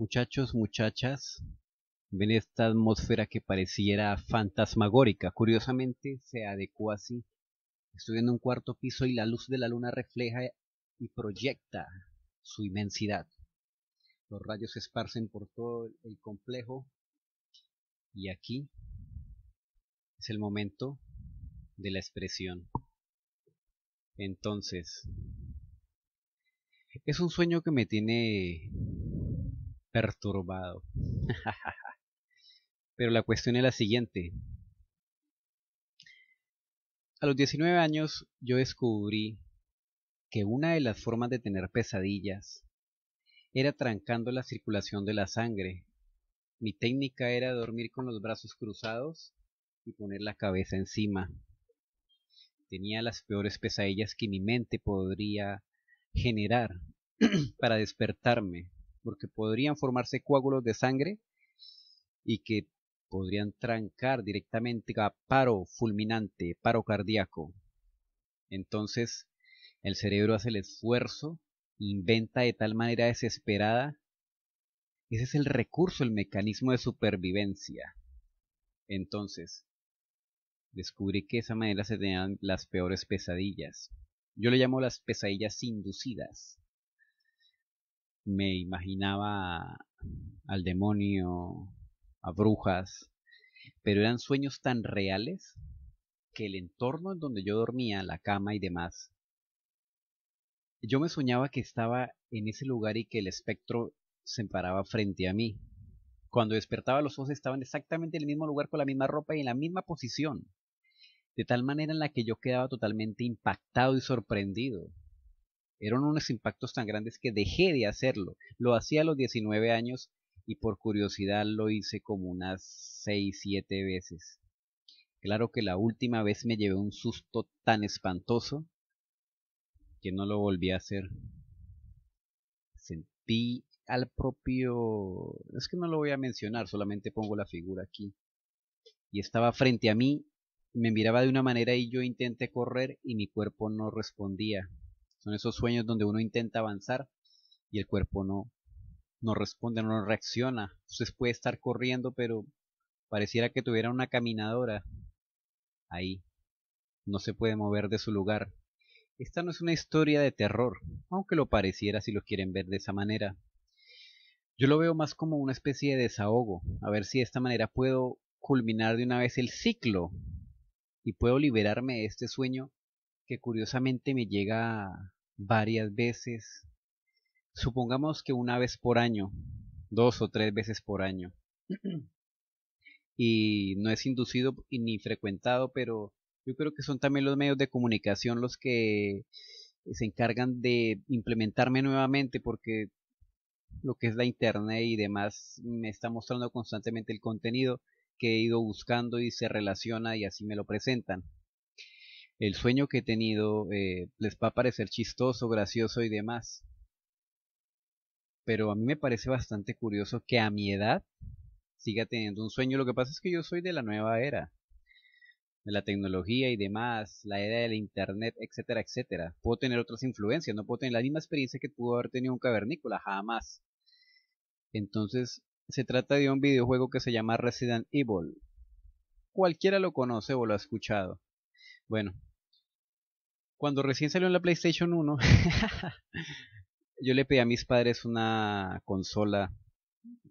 Muchachos, muchachas, ven esta atmósfera que pareciera fantasmagórica. Curiosamente se adecuó así. Estoy en un cuarto piso y la luz de la luna refleja y proyecta su inmensidad. Los rayos se esparcen por todo el complejo y aquí es el momento de la expresión. Entonces, es un sueño que me tiene perturbado. Pero la cuestión es la siguiente. A los 19 años yo descubrí que una de las formas de tener pesadillas era trancando la circulación de la sangre. Mi técnica era dormir con los brazos cruzados y poner la cabeza encima. Tenía las peores pesadillas que mi mente podría generar para despertarme porque podrían formarse coágulos de sangre y que podrían trancar directamente a paro fulminante, paro cardíaco. Entonces, el cerebro hace el esfuerzo, inventa de tal manera desesperada. Ese es el recurso, el mecanismo de supervivencia. Entonces, descubrí que de esa manera se tenían las peores pesadillas. Yo le llamo las pesadillas inducidas me imaginaba al demonio, a brujas, pero eran sueños tan reales que el entorno en donde yo dormía, la cama y demás, yo me soñaba que estaba en ese lugar y que el espectro se paraba frente a mí. Cuando despertaba los ojos estaban exactamente en el mismo lugar con la misma ropa y en la misma posición, de tal manera en la que yo quedaba totalmente impactado y sorprendido. Eran unos impactos tan grandes que dejé de hacerlo. Lo hacía a los 19 años y por curiosidad lo hice como unas 6, 7 veces. Claro que la última vez me llevé un susto tan espantoso que no lo volví a hacer. Sentí al propio... Es que no lo voy a mencionar, solamente pongo la figura aquí. Y estaba frente a mí, me miraba de una manera y yo intenté correr y mi cuerpo no respondía. Son esos sueños donde uno intenta avanzar y el cuerpo no, no responde, no reacciona. Entonces puede estar corriendo, pero pareciera que tuviera una caminadora ahí. No se puede mover de su lugar. Esta no es una historia de terror, aunque lo pareciera si lo quieren ver de esa manera. Yo lo veo más como una especie de desahogo, a ver si de esta manera puedo culminar de una vez el ciclo y puedo liberarme de este sueño que curiosamente me llega varias veces, supongamos que una vez por año, dos o tres veces por año. y no es inducido ni frecuentado, pero yo creo que son también los medios de comunicación los que se encargan de implementarme nuevamente porque lo que es la internet y demás me está mostrando constantemente el contenido que he ido buscando y se relaciona y así me lo presentan el sueño que he tenido eh, les va a parecer chistoso, gracioso y demás. Pero a mí me parece bastante curioso que a mi edad siga teniendo un sueño. Lo que pasa es que yo soy de la nueva era, de la tecnología y demás, la era del internet, etcétera, etcétera. Puedo tener otras influencias, no puedo tener la misma experiencia que pudo haber tenido un cavernícola, jamás. Entonces, se trata de un videojuego que se llama Resident Evil. Cualquiera lo conoce o lo ha escuchado. Bueno, cuando recién salió en la PlayStation 1, yo le pedí a mis padres una consola.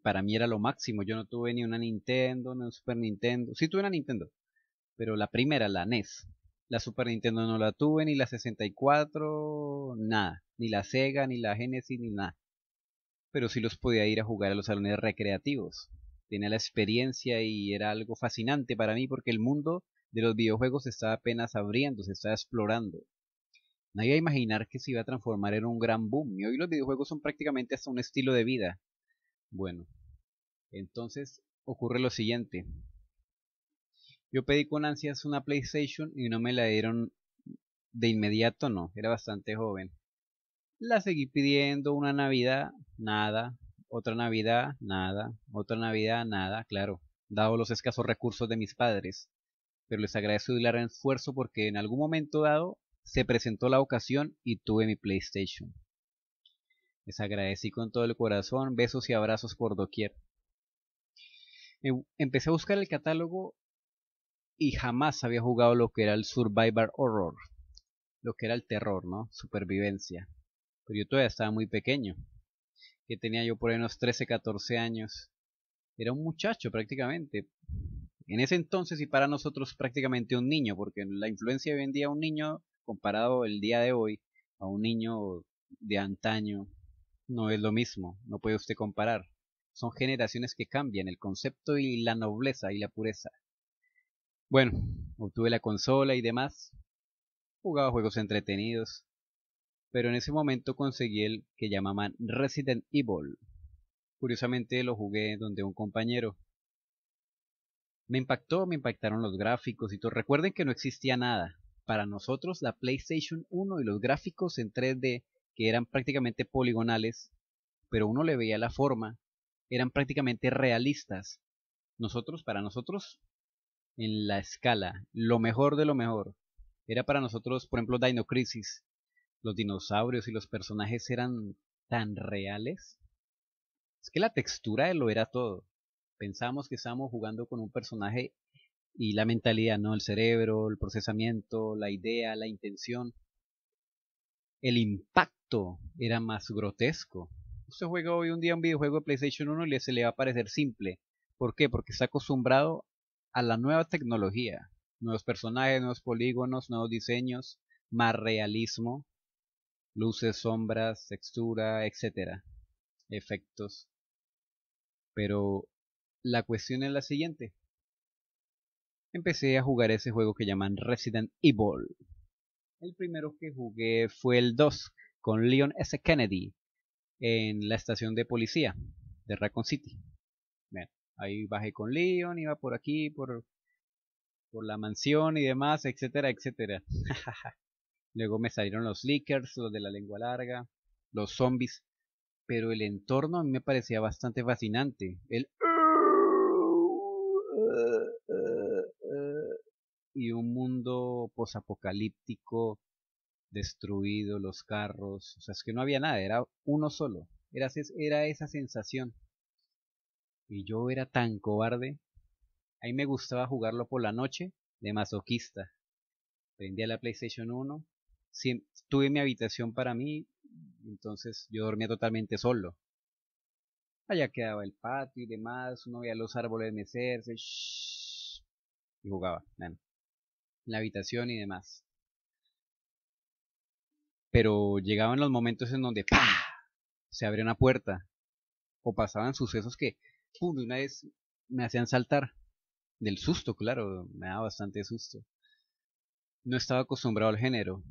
Para mí era lo máximo. Yo no tuve ni una Nintendo, ni un Super Nintendo. Sí tuve una Nintendo, pero la primera, la NES. La Super Nintendo no la tuve, ni la 64, nada. Ni la Sega, ni la Genesis, ni nada. Pero sí los podía ir a jugar a los salones recreativos. Tenía la experiencia y era algo fascinante para mí porque el mundo de los videojuegos estaba apenas abriendo, se estaba explorando Nadie iba a imaginar que se iba a transformar en un gran boom. Y hoy los videojuegos son prácticamente hasta un estilo de vida. Bueno, entonces ocurre lo siguiente. Yo pedí con ansias una PlayStation y no me la dieron de inmediato, no, era bastante joven. La seguí pidiendo una Navidad, nada, otra Navidad, nada, otra Navidad, nada, claro, dado los escasos recursos de mis padres. Pero les agradezco el gran esfuerzo porque en algún momento dado se presentó la ocasión y tuve mi PlayStation. Les agradecí con todo el corazón, besos y abrazos por doquier. Em, empecé a buscar el catálogo y jamás había jugado lo que era el Survivor Horror, lo que era el terror, ¿no? Supervivencia. Pero yo todavía estaba muy pequeño, que tenía yo por ahí unos 13, 14 años. Era un muchacho prácticamente. En ese entonces y para nosotros prácticamente un niño, porque la influencia vendía hoy un niño comparado el día de hoy a un niño de antaño, no es lo mismo, no puede usted comparar. Son generaciones que cambian el concepto y la nobleza y la pureza. Bueno, obtuve la consola y demás, jugaba juegos entretenidos, pero en ese momento conseguí el que llamaban Resident Evil. Curiosamente lo jugué donde un compañero. Me impactó, me impactaron los gráficos y Recuerden que no existía nada para nosotros la PlayStation 1 y los gráficos en 3D que eran prácticamente poligonales, pero uno le veía la forma, eran prácticamente realistas. Nosotros, para nosotros, en la escala, lo mejor de lo mejor. Era para nosotros, por ejemplo, Dino Los dinosaurios y los personajes eran tan reales. Es que la textura de lo era todo. Pensábamos que estábamos jugando con un personaje y la mentalidad, ¿no? El cerebro, el procesamiento, la idea, la intención. El impacto era más grotesco. Usted juega hoy un día un videojuego de PlayStation 1 y se le va a parecer simple. ¿Por qué? Porque está acostumbrado a la nueva tecnología. Nuevos personajes, nuevos polígonos, nuevos diseños, más realismo, luces, sombras, textura, etcétera, efectos. Pero la cuestión es la siguiente empecé a jugar ese juego que llaman Resident Evil. El primero que jugué fue el 2 con Leon S. Kennedy en la estación de policía de Raccoon City. ahí bajé con Leon, iba por aquí, por, por la mansión y demás, etcétera, etcétera. Luego me salieron los leakers, los de la lengua larga, los zombies. Pero el entorno a mí me parecía bastante fascinante. y un mundo posapocalíptico destruido, los carros, o sea, es que no había nada, era uno solo, era, era esa sensación. Y yo era tan cobarde, ahí me gustaba jugarlo por la noche de masoquista. Prendía la PlayStation 1, tuve mi habitación para mí, entonces yo dormía totalmente solo. Allá quedaba el patio y demás, uno veía los árboles mecerse, y jugaba la habitación y demás. Pero llegaban los momentos en donde ¡pah! se abría una puerta o pasaban sucesos que ¡pum! una vez me hacían saltar del susto, claro, me daba bastante susto. No estaba acostumbrado al género.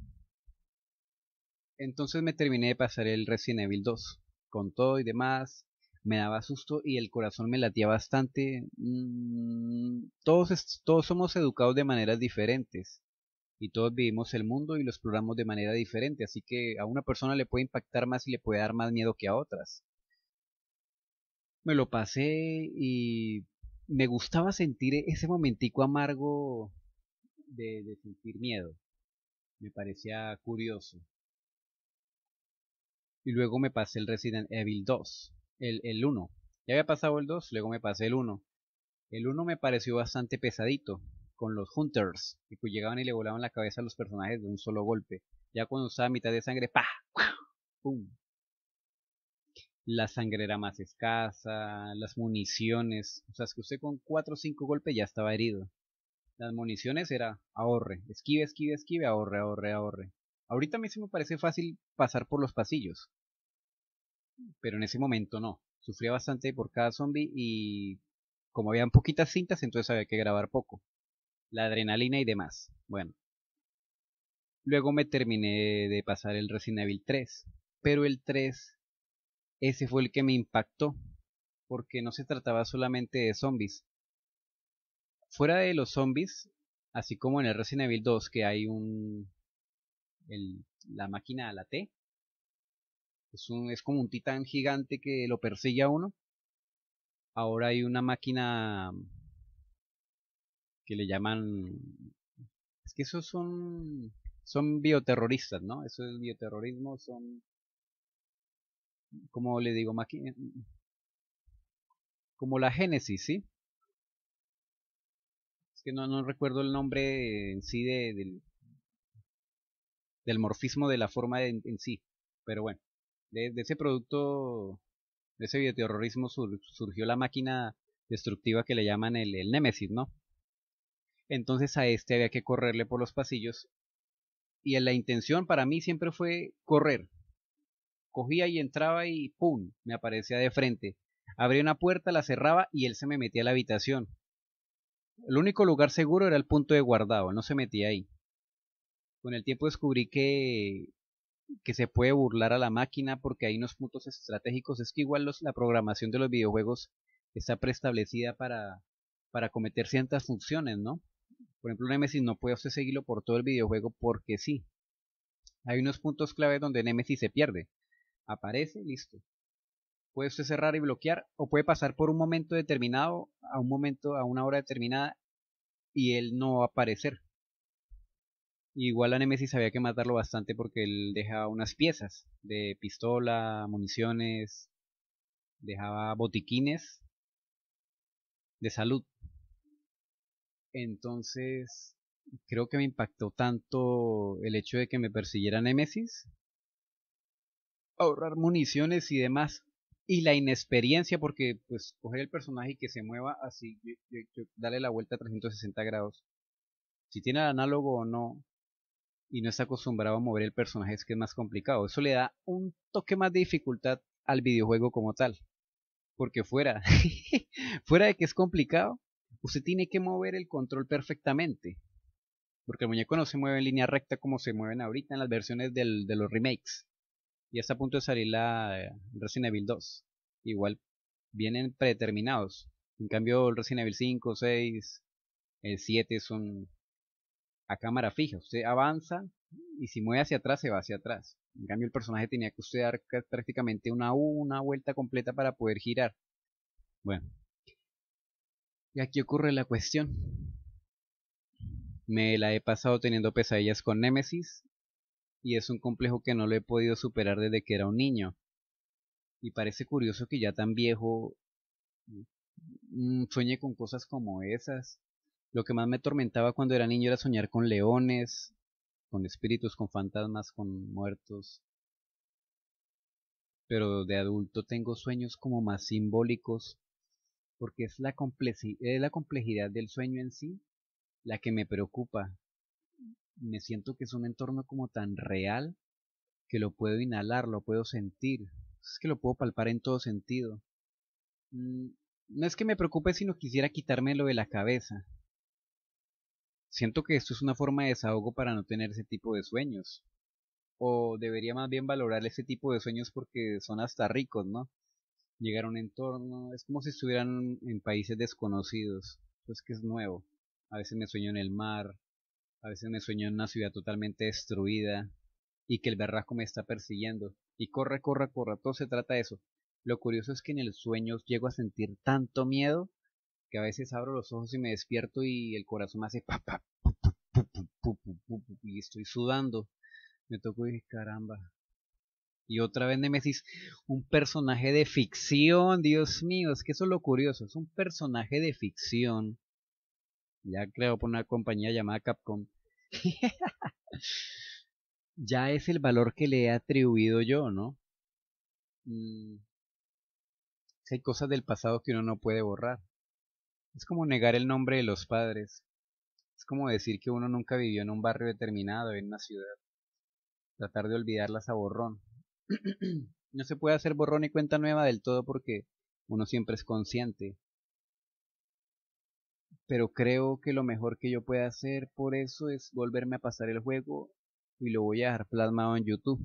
Entonces me terminé de pasar el Resident Evil 2 con todo y demás, me daba susto y el corazón me latía bastante. Mm, todos, todos somos educados de maneras diferentes y todos vivimos el mundo y lo exploramos de manera diferente, así que a una persona le puede impactar más y le puede dar más miedo que a otras. Me lo pasé y me gustaba sentir ese momentico amargo de, de sentir miedo. Me parecía curioso. Y luego me pasé el Resident Evil 2 el, el 1. Ya había pasado el 2, luego me pasé el 1. El 1 me pareció bastante pesadito, con los Hunters, que llegaban y le volaban la cabeza a los personajes de un solo golpe. Ya cuando usaba mitad de sangre, ¡pa! ¡Pum! la sangre era más escasa, las municiones, o sea, es que usted con 4 o 5 golpes ya estaba herido. Las municiones era ahorre, esquive, esquive, esquive, ahorre, ahorre, ahorre. Ahorita a mí sí me parece fácil pasar por los pasillos pero en ese momento no. Sufría bastante por cada zombie y como había poquitas cintas, entonces había que grabar poco. La adrenalina y demás. Bueno. Luego me terminé de pasar el Resident Evil 3, pero el 3, ese fue el que me impactó, porque no se trataba solamente de zombies. Fuera de los zombies, así como en el Resident Evil 2, que hay un... El, la máquina, la T, es, un, es como un titán gigante que lo persigue a uno. Ahora hay una máquina que le llaman... Es que esos son... Son bioterroristas, ¿no? Eso es bioterrorismo, son... Como le digo, máquina... Como la génesis, ¿sí? Es que no, no recuerdo el nombre en sí de, del, del morfismo de la forma en sí. Pero bueno de, ese producto, de ese videoterrorismo surgió la máquina destructiva que le llaman el, el ¿no? Entonces a este había que correrle por los pasillos y la intención para mí siempre fue correr. Cogía y entraba y ¡pum! me aparecía de frente. Abría una puerta, la cerraba y él se me metía a la habitación. El único lugar seguro era el punto de guardado, no se metía ahí. Con el tiempo descubrí que que se puede burlar a la máquina porque hay unos puntos estratégicos. Es que igual la programación de los videojuegos está preestablecida para, para cometer ciertas funciones, ¿no? Por ejemplo, Nemesis no puede usted seguirlo por todo el videojuego porque sí. Hay unos puntos clave donde Nemesis se pierde. Aparece, listo. Puede usted cerrar y bloquear o puede pasar por un momento determinado a un momento a una hora determinada y él no va aparecer. Igual a Nemesis había que matarlo bastante porque él dejaba unas piezas de pistola, municiones, dejaba botiquines de salud. Entonces, creo que me impactó tanto el hecho de que me persiguiera Nemesis, ahorrar municiones y demás, y la inexperiencia, porque pues coger el personaje y que se mueva así, darle la vuelta a 360 grados, si tiene el análogo o no, y no está acostumbrado a mover el personaje es que es más complicado. Eso le da un toque más de dificultad al videojuego como tal. Porque fuera, fuera de que es complicado, usted tiene que mover el control perfectamente. Porque el muñeco no se mueve en línea recta como se mueven ahorita en las versiones de los remakes. Y hasta a punto de salir la eh, Resident Evil 2. Igual vienen predeterminados. En cambio, el Resident Evil 5, 6, el 7 son a cámara fija. Usted avanza y si mueve hacia atrás, se va hacia atrás. En cambio, el personaje tenía que usted dar prácticamente una una vuelta completa para poder girar. Bueno. Y aquí ocurre la cuestión. Me la he pasado teniendo pesadillas con Nemesis y es un complejo que no lo he podido superar desde que era un niño. Y parece curioso que ya tan viejo mm, sueñe con cosas como esas lo que más me atormentaba cuando era niño era soñar con leones, con espíritus, con fantasmas, con muertos. Pero de adulto tengo sueños como más simbólicos, porque es la, es la complejidad del sueño en sí la que me preocupa. Me siento que es un entorno como tan real que lo puedo inhalar, lo puedo sentir, es que lo puedo palpar en todo sentido. Mm, no es que me preocupe, sino quisiera quitármelo de la cabeza. Siento que esto es una forma de desahogo para no tener ese tipo de sueños. O debería más bien valorar ese tipo de sueños porque son hasta ricos, ¿no? Llegar a un entorno, es como si estuvieran en países desconocidos. pues que es nuevo. A veces me sueño en el mar, a veces me sueño en una ciudad totalmente destruida y que el berraco me está persiguiendo. Y corre, corre, corre, todo se trata de eso. Lo curioso es que en el sueño llego a sentir tanto miedo que a veces abro los ojos y me despierto y el corazón me hace pa, pa, pu, pu, pu, y estoy sudando. Me toco y dije, caramba. Y otra vez Nemesis, un personaje de ficción, Dios mío, es que eso es lo curioso, es un personaje de ficción. Ya creado por una compañía llamada Capcom. ya es el valor que le he atribuido yo, ¿no? Mm. hay cosas del pasado que uno no puede borrar. Es como negar el nombre de los padres. Es como decir que uno nunca vivió en un barrio determinado, en una ciudad. Tratar de olvidarlas a borrón. no se puede hacer borrón y cuenta nueva del todo porque uno siempre es consciente. Pero creo que lo mejor que yo pueda hacer por eso es volverme a pasar el juego y lo voy a dejar plasmado en YouTube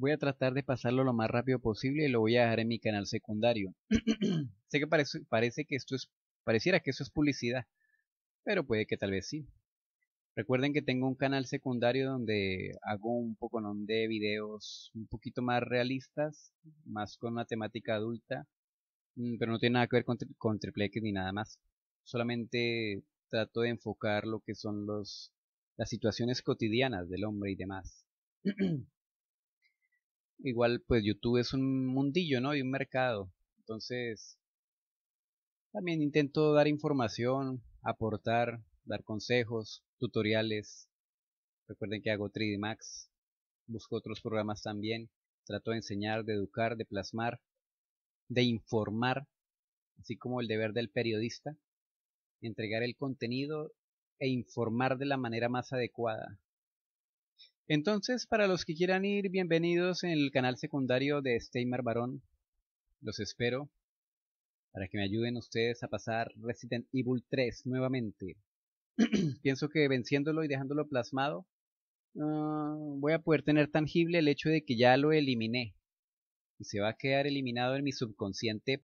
voy a tratar de pasarlo lo más rápido posible y lo voy a dejar en mi canal secundario. sé que parece, que esto es, pareciera que eso es publicidad, pero puede que tal vez sí. Recuerden que tengo un canal secundario donde hago un poco de videos un poquito más realistas, más con una temática adulta, mm, pero no tiene nada que ver con, triple X ni nada más. Solamente trato de enfocar lo que son los, las situaciones cotidianas del hombre y demás. igual pues YouTube es un mundillo, ¿no? Y un mercado. Entonces, también intento dar información, aportar, dar consejos, tutoriales. Recuerden que hago 3D Max, busco otros programas también. Trato de enseñar, de educar, de plasmar, de informar, así como el deber del periodista, entregar el contenido e informar de la manera más adecuada, entonces, para los que quieran ir, bienvenidos en el canal secundario de Steymar Barón. Los espero para que me ayuden ustedes a pasar Resident Evil 3 nuevamente. Pienso que venciéndolo y dejándolo plasmado, ah, voy a poder tener tangible el hecho de que ya lo eliminé. Y se va a quedar eliminado en mi subconsciente